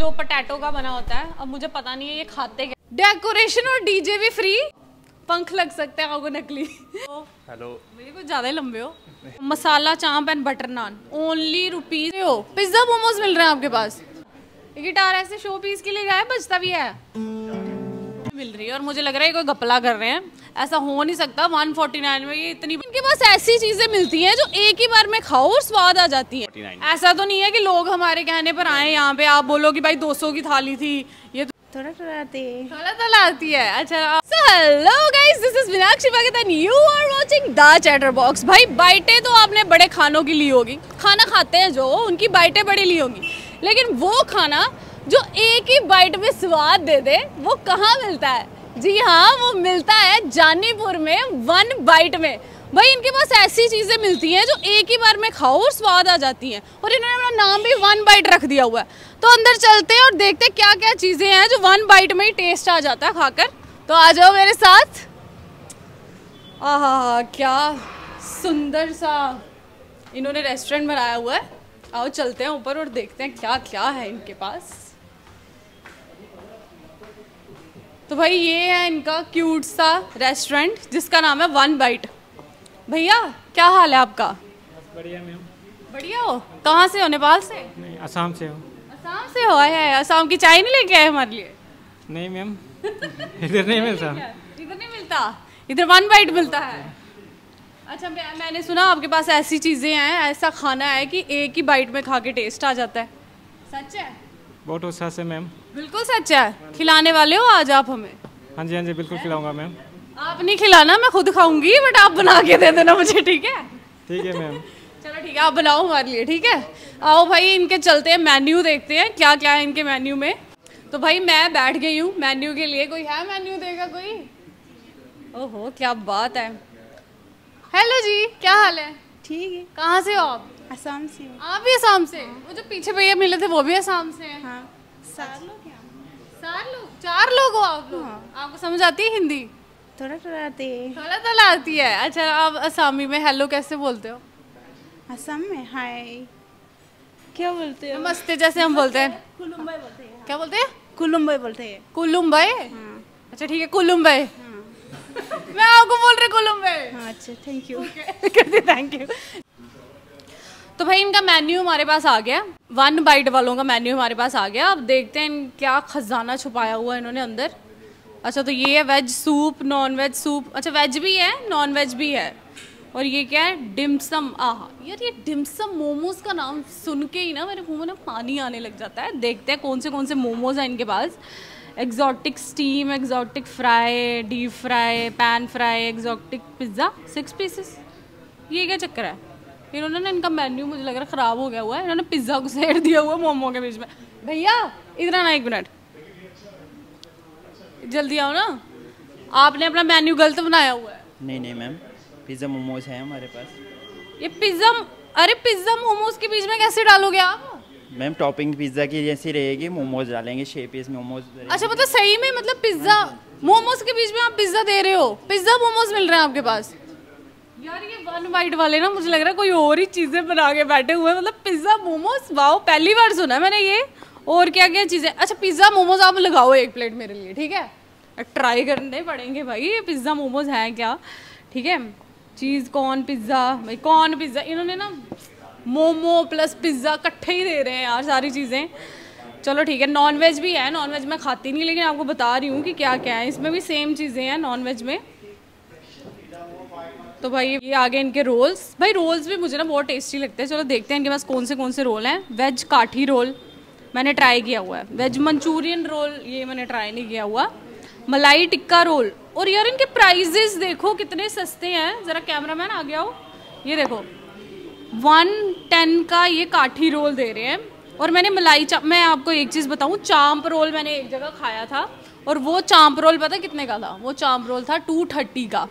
जो पटेटो का बना होता है अब मुझे पता नहीं है ये खाते क्या डेकोरेशन और डीजे भी फ्री पंख लग सकते हैं आपको नकली हेलो मेरे को ज्यादा लंबे हो masala chaap and butter naan only rupees हो पिज्जा मोमोज मिल रहे हैं आपके पास गिटार ऐसे शो पीस के लिए गाय बजता भी है मिल रही है और मुझे लग रहा है कोई घपला कर रहे हैं ऐसा हो नहीं सकता 149 में ये इतनी इनके पास ऐसी चीज़ें मिलती हैं जो एक ही बार में खाओ और स्वाद आ जाती है ऐसा तो नहीं है कि लोग हमारे कहने पर आए यहाँ पे आप बोलो कि भाई 200 की थाली थी ये तो थोड़ा थोड़ा आती है अच्छा सो हेलो गाइस भाई बाइटें तो आपने बड़े खानों की ली होगी खाना खाते हैं जो उनकी बाइटे बड़ी ली होगी लेकिन वो खाना जो एक ही बाइट में स्वाद दे दे वो कहाँ मिलता है जी हाँ वो मिलता है जानीपुर में वन बाइट में भाई इनके पास ऐसी चीज़ें मिलती हैं जो एक ही बार में खाओ और स्वाद आ जाती हैं और इन्होंने अपना नाम भी वन बाइट रख दिया हुआ है तो अंदर चलते हैं और देखते हैं क्या क्या चीज़ें हैं जो वन बाइट में ही टेस्ट आ जाता है खाकर तो आ जाओ मेरे साथ आह क्या सुंदर सा इन्होंने रेस्टोरेंट बनाया हुआ है आओ चलते हैं ऊपर और देखते हैं क्या क्या है इनके पास तो भाई ये है इनका क्यूट सा रेस्टोरेंट जिसका नाम है वन बाइट भैया क्या हाल है आपका बढ़िया मैम बढ़िया हो कहाँ से हो नेपाल से नहीं असम से हो असम से हो आए हैं असम की चाय नहीं लेके आए हमारे लिए नहीं मैम इधर नहीं मिलता इधर नहीं मिलता इधर वन बाइट मिलता है अच्छा मैं, मैंने सुना आपके पास ऐसी चीज़ें हैं ऐसा खाना है कि एक ही बाइट में खा के टेस्ट आ जाता है सच है बहुत अच्छा से मैम बिल्कुल सच्चा है खिलाने वाले हो आज आप हमें हाँ जी हाँ जी बिल्कुल खिलाऊंगा मैम आप नहीं खिलाना मैं खुद खाऊंगी बट आप बना के दे देना मुझे ठीक है ठीक है मैम चलो ठीक है आप बनाओ हमारे लिए ठीक है आओ भाई इनके चलते हैं मेन्यू देखते हैं क्या क्या है इनके मेन्यू में तो भाई मैं बैठ गई हूँ मेन्यू के लिए कोई है मेन्यू देगा कोई ओहो क्या बात है हेलो जी क्या हाल है ठीक है कहाँ से हो आप असम से आप भी आसाम से हाँ। वो जो पीछे भैया मिले थे वो भी आसाम से चार हाँ। लोग चार लोग हो आप लोग हाँ। आपको समझ आती है हिंदी थोड़ा थोड़ा आती है थोड़ा थोड़ा आती है अच्छा आप असामी में हेलो कैसे बोलते हो असम में हाय क्या बोलते हो नमस्ते जैसे हम बोलते हैं कुलुम्बाई बोलते हैं क्या बोलते हैं कुलुम्बई बोलते हैं कुलुम्बई अच्छा ठीक है कुलुम्बई मैं आपको बोल रही कुलुम्बई अच्छा थैंक यू थैंक यू तो भाई इनका मेन्यू हमारे पास आ गया वन बाइट वालों का मेन्यू हमारे पास आ गया अब देखते हैं क्या खजाना छुपाया हुआ है इन्होंने अंदर अच्छा तो ये है veg soup non veg soup अच्छा वेज भी है नॉन वेज भी है और ये क्या है डिम्सम आह यार ये डिम्सम मोमोज का नाम सुन के ही ना मेरे मुँह में ना पानी आने लग जाता है देखते हैं कौन से कौन से मोमोज हैं इनके पास exotic steam exotic fry deep fry pan fry exotic pizza six pieces ये क्या चक्कर है इन्होंने ना इनका मेन्यू मुझे लग रहा है ख़राब हो गया हुआ है इन्होंने पिज़्ज़ा घुसेड़ दिया हुआ मोमो के बीच में भैया इतना ना एक मिनट जल्दी आओ ना आपने अपना मेन्यू गलत बनाया हुआ है नहीं नहीं मैम पिज़्ज़ा मोमोज है हमारे पास ये पिज़्ज़ा अरे पिज़्ज़ा मोमोज के बीच में कैसे डालोगे आप मैम टॉपिंग पिज्जा की जैसी रहेगी मोमोज डालेंगे छह पीस मोमोज अच्छा मतलब सही में मतलब पिज्जा मोमोज के बीच में आप पिज्जा दे रहे हो पिज्जा मोमोज मिल रहे हैं आपके पास यार ये वन वाइट वाले ना मुझे लग रहा है कोई और ही चीज़ें बना के बैठे हुए हैं मतलब पिज़्ज़ा मोमोज वाओ पहली बार सुना है मैंने ये और क्या क्या चीज़ें अच्छा पिज़्ज़ा मोमोज आप लगाओ एक प्लेट मेरे लिए ठीक है ट्राई करने पड़ेंगे भाई ये पिज़्ज़ा मोमोज हैं क्या ठीक है चीज़ कॉर्न पिज़्ज़ा भाई कॉर्न पिज़्ज़ा इन्होंने ना मोमो प्लस पिज़्ज़ा इकट्ठे ही दे रहे हैं यार सारी चीज़ें चलो ठीक है नॉनवेज भी है नॉनवेज मैं खाती नहीं लेकिन आपको बता रही हूँ कि क्या क्या है इसमें भी सेम चीज़ें हैं नॉनवेज में तो भाई ये आगे इनके रोल्स भाई रोल्स भी मुझे ना बहुत टेस्टी लगते हैं चलो देखते हैं इनके पास कौन से कौन से रोल हैं वेज काठी रोल मैंने ट्राई किया हुआ है वेज मंचूरियन रोल ये मैंने ट्राई नहीं किया हुआ मलाई टिक्का रोल और यार इनके प्राइजेस देखो कितने सस्ते हैं ज़रा कैमरा मैन आ गया हो ये देखो वन टेन का ये काठी रोल दे रहे हैं और मैंने मलाई चा मैं आपको एक चीज़ बताऊँ चाम्प रोल मैंने एक जगह खाया था और वो चाम्प रोल पता कितने का था वो चाम्प रोल था टू थर्टी का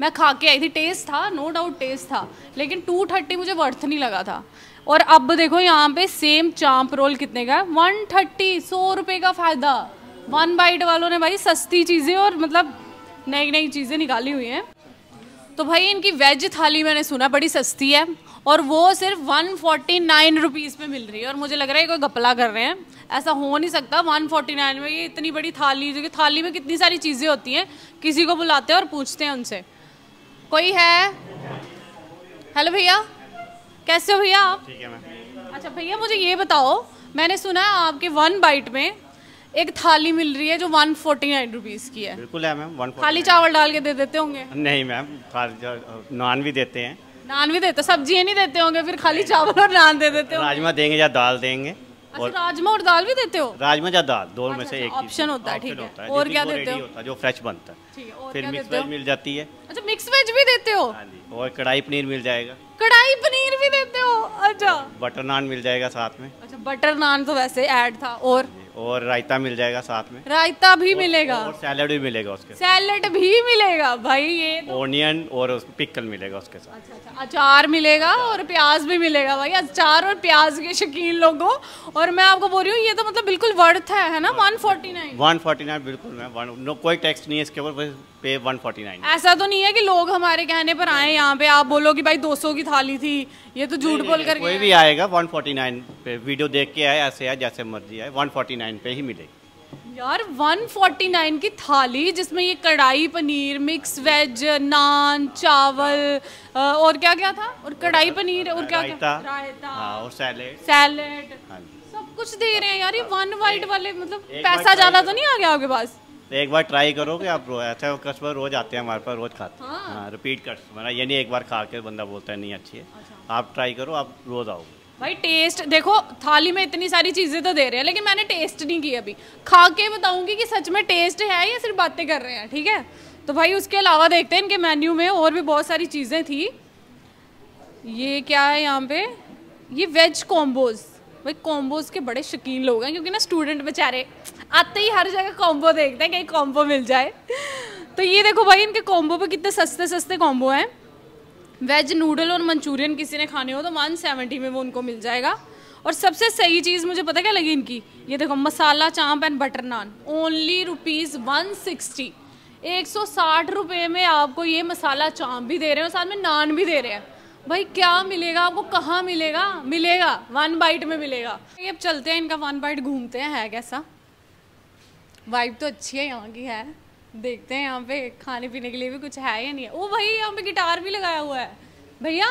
मैं खा के आई थी टेस्ट था नो डाउट टेस्ट था लेकिन टू थर्टी मुझे वर्थ नहीं लगा था और अब देखो यहाँ पे सेम चाप रोल कितने का है वन थर्टी सौ रुपये का फ़ायदा वन बाइट वालों ने भाई सस्ती चीज़ें और मतलब नई नई चीज़ें निकाली हुई हैं तो भाई इनकी वेज थाली मैंने सुना बड़ी सस्ती है और वो सिर्फ वन फोर्टी नाइन रुपीज़ में मिल रही है और मुझे लग रहा है कोई घपला कर रहे हैं ऐसा हो नहीं सकता वन फोर्टी नाइन में ये इतनी बड़ी थाली जो कि थाली में कितनी सारी चीज़ें होती हैं किसी को बुलाते हैं और पूछते हैं उनसे कोई है हेलो भैया कैसे हो भैया आप ठीक है मैं अच्छा भैया मुझे ये बताओ मैंने सुना है आपके वन बाइट में एक थाली मिल रही है जो वन फोर्टी नाइन रुपीज़ की है बिल्कुल है मैम वन खाली चावल डाल के दे देते होंगे नहीं मैम नान भी देते हैं नान भी देते सब्जी नहीं देते होंगे फिर खाली चावल और नान दे देते होंगे राजमा देंगे या दाल देंगे अच्छा, तो राजमा और दाल भी देते हो राजमा या दाल दोनों में अच्छा, से अच्छा, एक ऑप्शन होता है ठीक है और क्या देते हो जो फ्रेश बनता है फिर मिक्स वेज मिल जाती है अच्छा मिक्स वेज भी देते हो हाँ और कढ़ाई पनीर मिल जाएगा कढ़ाई पनीर भी देते हो अच्छा बटर नान मिल जाएगा साथ में अच्छा बटर नान तो वैसे ऐड था और हाँ और रायता मिल जाएगा साथ में रायता भी और, मिलेगा और सैलड भी मिलेगा उसके सैलड भी मिलेगा भाई ये तो... ऑनियन और पिकल मिलेगा उसके साथ अच्छा अच्छा अचार मिलेगा और प्याज भी मिलेगा भाई अचार और प्याज के शकीन लोगों और मैं आपको बोल रही हूँ ये तो मतलब बिल्कुल वर्थ है है ना one forty nine one forty nine बिल्कुल कोई टैक्स नहीं है इसके ऊपर पे 149 ऐसा तो नहीं है कि लोग हमारे कहने पर आए यहाँ पे आप बोलो कि भाई 200 की थाली थी ये तो झूठ बोल कर कोई भी आएगा 149 पे वीडियो देख के आए ऐसे आए जैसे मर्जी आए 149 पे ही मिलेगी यार 149 की थाली जिसमें ये कढ़ाई पनीर मिक्स वेज नान चावल और क्या क्या था और कढ़ाई पनीर और क्या क्या रायता हाँ, और सैलेड सैलेड हाँ सब कुछ दे रहे हैं यार ये वन हाँ, वाइट वाले मतलब पैसा ज़्यादा तो नहीं आ गया आपके पास एक बार ट्राई करो कि आप ऐसे कस्टमर अच्छा, रोज आते हैं हमारे पास रोज खाते हैं हाँ, हाँ रिपीट कस्टमर है यानी एक बार खा के बंदा बोलता है नहीं अच्छी है अच्छा। आप ट्राई करो आप रोज आओगे भाई टेस्ट देखो थाली में इतनी सारी चीज़ें तो दे रहे हैं लेकिन मैंने टेस्ट नहीं की अभी खा के बताऊंगी कि सच में टेस्ट है या सिर्फ बातें कर रहे हैं ठीक है तो भाई उसके अलावा देखते हैं इनके मेन्यू में और भी बहुत सारी चीज़ें थी ये क्या है यहाँ पे ये वेज कॉम्बोज़ भाई कॉम्बोज के बड़े शौकीन लोग हैं क्योंकि ना स्टूडेंट बेचारे आते ही हर जगह कॉम्बो देखते हैं कहीं कॉम्बो मिल जाए तो ये देखो भाई इनके कॉम्बो पर कितने सस्ते सस्ते कॉम्बो हैं वेज नूडल और मंचूरियन किसी ने खाने हो तो वन सेवेंटी में वो उनको मिल जाएगा और सबसे सही चीज़ मुझे पता क्या लगी इनकी ये देखो masala chaap and butter naan only rupees one sixty एक सौ साठ रुपये में आपको ये मसाला चाँप भी दे रहे हैं और साथ में नान भी दे रहे हैं भाई क्या मिलेगा आपको कहाँ मिलेगा मिलेगा वन बाइट में मिलेगा ये अब चलते हैं इनका वन बाइट घूमते हैं है कैसा वाइब तो अच्छी है यहाँ की है देखते हैं यहाँ पे खाने पीने के लिए भी कुछ है या नहीं है ओ भाई यहाँ पे गिटार भी लगाया हुआ है भैया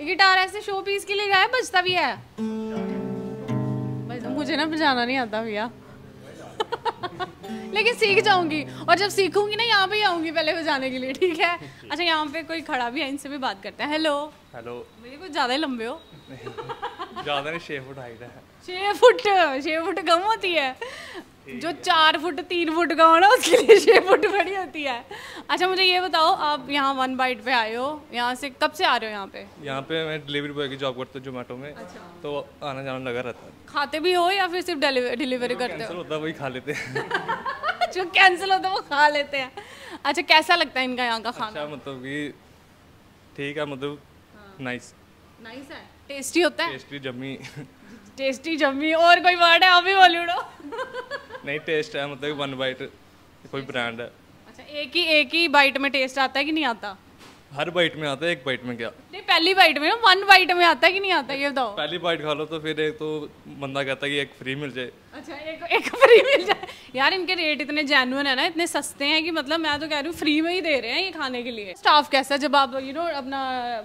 ये गिटार ऐसे शो पीस के लिए गाया बजता भी है तो मुझे ना बजाना नहीं आता भैया लेकिन सीख जाऊंगी और जब सीखूंगी ना यहाँ पे आऊंगी पहले तो जाने के लिए ठीक है अच्छा यहाँ पे कोई खड़ा भी है इनसे भी बात करते हैं हेलो हेलो मेरे कुछ ज़्यादा ही लंबे हो ज़्यादा नहीं छह फुट हाइट है छह फुट छह फुट कम होती है जो चार फुट तीन फुट का हो ना उसके लिए छः फुट बड़ी होती है अच्छा मुझे ये बताओ आप यहाँ वन बाइट पे आए हो यहाँ से कब से आ रहे हो यहाँ पे यहाँ पे मैं डिलीवरी बॉय की जॉब करता हूँ जोमेटो में अच्छा। तो आना जाना लगा रहता है खाते भी हो या फिर सिर्फ डिलीवरी करते हो होता वही खा लेते हैं जो कैंसिल होता है वो खा लेते हैं अच्छा कैसा लगता है इनका यहाँ का खाना अच्छा, मतलब कि ठीक है मतलब नाइस हाँ। नाइस है टेस्टी होता है टेस्टी जम्मी टेस्टी जम्मी और कोई वर्ड है अभी ही नहीं टेस्ट है मतलब वन बाइट कोई ब्रांड है अच्छा एक ही एक ही बाइट में टेस्ट आता है कि नहीं आता हर बाइट में आता है एक बाइट में क्या नहीं पहली बाइट में ना वन बाइट में आता है कि नहीं आता ये बताओ पहली बाइट खा लो तो फिर एक तो बंदा कहता है कि एक फ्री मिल जाए अच्छा एक एक फ्री मिल जाए यार इनके रेट इतने जेनुअन है ना इतने सस्ते हैं कि मतलब मैं तो कह रही हूँ फ्री में ही दे रहे हैं ये खाने के लिए स्टाफ कैसा है जब आप यू नो अपना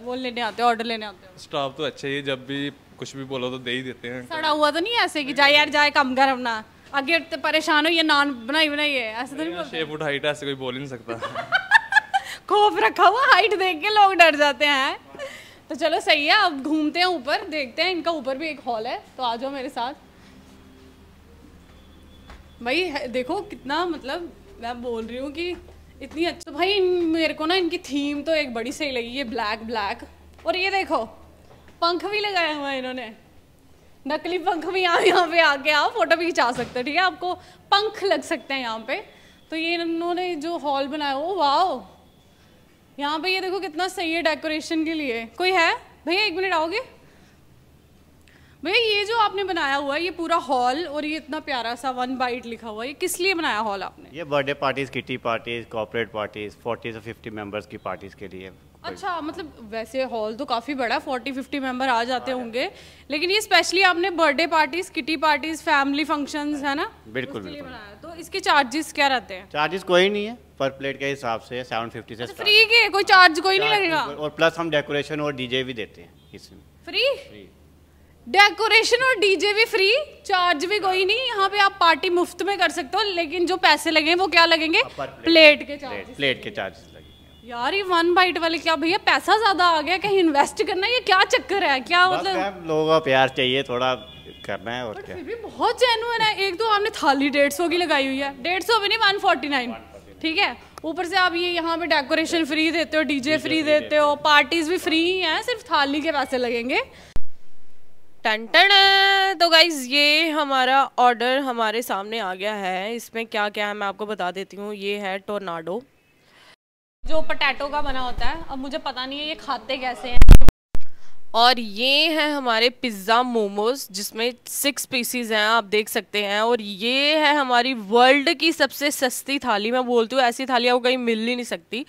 वो लेने आते हो ऑर्डर लेने आते हो स्टाफ तो अच्छा ही जब भी कुछ भी बोलो तो दे ही देते हैं सड़ा हुआ तो नहीं ऐसे कि जाए यार जाए कम कर अपना आगे तो परेशान हो या नान बनाई बनाई है ऐसे तो नहीं छह फुट हाइट ऐसे कोई बोल ही नहीं सकता खोफ रखा हुआ हाइट देख के लोग डर जाते हैं तो चलो सही है अब घूमते हैं ऊपर देखते हैं इनका ऊपर भी एक हॉल है तो आ जाओ मेरे साथ भाई देखो कितना मतलब मैं बोल रही हूँ कि इतनी अच्छा भाई मेरे को ना इनकी थीम तो एक बड़ी सही लगी ये ब्लैक ब्लैक और ये देखो पंख भी लगाया हुआ है इन्होंने नकली पंख भी यहाँ यहाँ पे आके आप फोटो भी खिंचा सकते हैं ठीक है आपको पंख लग सकते हैं यहाँ पे तो ये इन्होंने जो हॉल बनाया वो वाह यहाँ पे ये देखो कितना सही है डेकोरेशन के लिए कोई है भैया एक मिनट आओगे भैया ये जो आपने बनाया हुआ है ये पूरा हॉल और ये इतना प्यारा सा वन बाइट लिखा हुआ है ये किस लिए बनाया हॉल आपने ये birthday parties kitty parties corporate parties forties और फिफ्टी मेंबर्स की पार्टीज के लिए अच्छा मतलब वैसे हॉल तो काफ़ी बड़ा फोर्टी फिफ्टी मेंबर आ जाते होंगे लेकिन ये स्पेशली आपने birthday parties kitty parties family function है ना बिल्कुल बिल्कुल तो इसके चार्जेस क्या रहते हैं चार्जेस कोई नहीं है पर प्लेट के हिसाब से सेवन फिफ्टी से फ्री अच्छा, के कोई चार्ज कोई नहीं लगेगा और प्लस हम डेकोरेशन और डीजे भी देते हैं इसमें फ्री डेकोरेशन और डीजे भी फ्री चार्ज भी कोई नहीं यहाँ पे आप पार्टी मुफ्त में कर सकते हो लेकिन जो पैसे लगे वो क्या लगेंगे प्लेट हाँ, के चार्ज प्लेट के चार्ज यार ये वन बाइट वाले क्या भैया पैसा ज्यादा आ गया कहीं इन्वेस्ट करना ये क्या चक्कर है क्या मतलब लोगों का प्यार चाहिए थोड़ा करना है और क्या फिर भी बहुत जेनुअन है एक तो आपने थाली डेढ़ सौ की लगाई हुई है डेढ़ सौ भी नहीं वन फोर्टी नाइन ठीक है ऊपर से आप ये यहाँ पे डेकोरेशन फ्री देते हो डीजे फ्री देते हो पार्टीज भी फ्री ही हैं सिर्फ थाली के पैसे लगेंगे टन टन तो गाइज ये हमारा ऑर्डर हमारे सामने आ गया है इसमें क्या क्या है मैं आपको बता देती हूँ ये है टोर्नाडो जो पटैटो का बना होता है अब मुझे पता नहीं है ये खाते कैसे हैं और ये हैं हमारे पिज़्ज़ा मोमोज जिसमें सिक्स पीसीज हैं आप देख सकते हैं और ये है हमारी वर्ल्ड की सबसे सस्ती थाली मैं बोलती हूँ ऐसी थाली आपको कहीं मिल ही नहीं सकती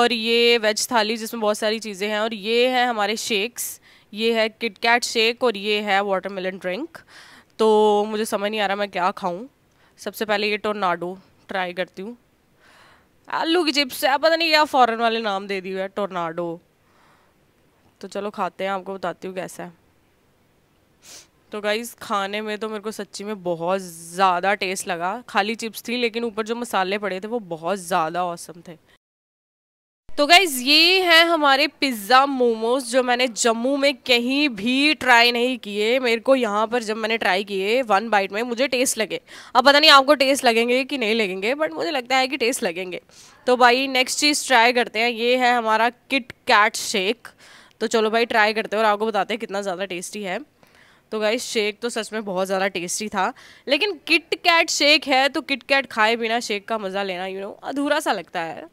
और ये वेज थाली जिसमें बहुत सारी चीज़ें हैं और ये है हमारे शेक्स ये है किटकैट शेक और ये है वाटरमेलन ड्रिंक तो मुझे समझ नहीं आ रहा मैं क्या खाऊं सबसे पहले ये टोर्नाडो ट्राई करती हूँ आलू की चिप्स है पता नहीं क्या फॉरेन वाले नाम दे दिए है टोर्नाडो तो चलो खाते हैं आपको बताती हूँ कैसा है तो गाइज खाने में तो मेरे को सच्ची में बहुत ज़्यादा टेस्ट लगा खाली चिप्स थी लेकिन ऊपर जो मसाले पड़े थे वो बहुत ज़्यादा औसम थे तो गाइज ये हैं हमारे पिज़्ज़ा मोमोज जो मैंने जम्मू में कहीं भी ट्राई नहीं किए मेरे को यहाँ पर जब मैंने ट्राई किए वन बाइट में मुझे टेस्ट लगे अब पता नहीं आपको टेस्ट लगेंगे कि नहीं लगेंगे बट मुझे लगता है कि टेस्ट लगेंगे तो भाई नेक्स्ट चीज़ ट्राई करते हैं ये है हमारा किट कैट शेक तो चलो भाई ट्राई करते हैं और आपको बताते हैं कितना ज़्यादा टेस्टी है तो गाइज शेक तो सच में बहुत ज़्यादा टेस्टी था लेकिन किट कैट शेक है तो किट कैट खाए बिना शेक का मज़ा लेना यू नो अधूरा सा लगता है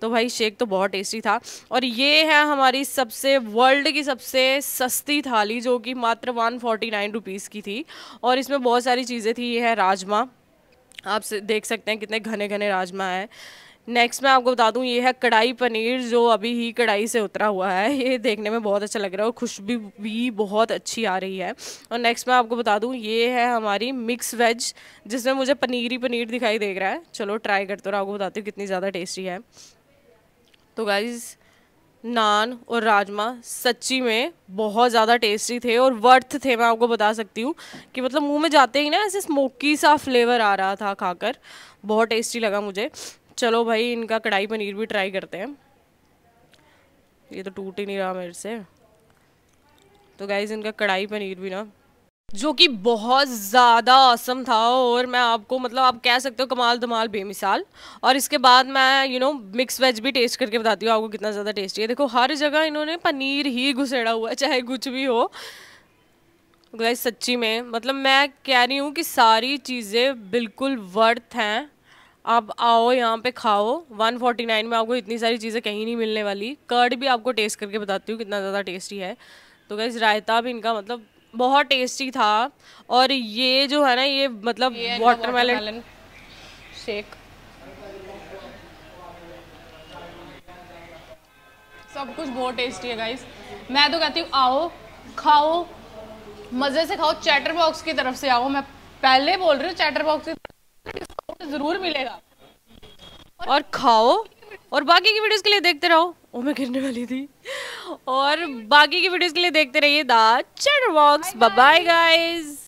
तो भाई शेक तो बहुत टेस्टी था और ये है हमारी सबसे वर्ल्ड की सबसे सस्ती थाली जो कि मात्र वन फोर्टी नाइन रुपीज़ की थी और इसमें बहुत सारी चीज़ें थी ये है राजमा आप देख सकते हैं कितने घने घने राजमा है नेक्स्ट मैं आपको बता दूं ये है कढ़ाई पनीर जो अभी ही कढ़ाई से उतरा हुआ है ये देखने में बहुत अच्छा लग रहा है और खुशबू भी बहुत अच्छी आ रही है और नेक्स्ट मैं आपको बता दूं ये है हमारी मिक्स वेज जिसमें मुझे पनीर ही पनीर दिखाई दे रहा है चलो ट्राई करते रहो आपको बताती हूँ कितनी ज़्यादा टेस्टी है तो गाइज़ नान और राजमा सच्ची में बहुत ज़्यादा टेस्टी थे और वर्थ थे मैं आपको बता सकती हूँ कि मतलब मुंह में जाते ही ना ऐसे स्मोकी सा फ्लेवर आ रहा था खाकर बहुत टेस्टी लगा मुझे चलो भाई इनका कढ़ाई पनीर भी ट्राई करते हैं ये तो टूट ही नहीं रहा मेरे से तो गाइज़ इनका कढ़ाई पनीर भी ना जो कि बहुत ज़्यादा असम था और मैं आपको मतलब आप कह सकते हो कमाल धमाल बेमिसाल और इसके बाद मैं यू नो मिक्स वेज भी टेस्ट करके बताती हूँ आपको कितना ज़्यादा टेस्टी है देखो हर जगह इन्होंने पनीर ही घुसेड़ा हुआ है चाहे कुछ भी हो गए सच्ची में मतलब मैं कह रही हूँ कि सारी चीज़ें बिल्कुल वर्थ हैं आप आओ यहाँ पे खाओ 149 में आपको इतनी सारी चीज़ें कहीं नहीं मिलने वाली कर्ड भी आपको टेस्ट करके बताती हूँ कितना ज़्यादा टेस्टी है तो गैस रायता भी इनका मतलब बहुत टेस्टी था और ये जो है ना ये मतलब वाटरमेलन शेक सब कुछ बहुत टेस्टी है गाइस मैं तो कहती हूँ आओ खाओ मज़े से खाओ चैटर बॉक्स की तरफ से आओ मैं पहले बोल रही हूँ चैटर बॉक्स की ज़रूर मिलेगा और, और खाओ और बाकी की वीडियोस के लिए देखते रहो ओ मैं गिरने वाली थी और बाकी की वीडियोस के लिए देखते रहिए the Chatter Vox bye bye guys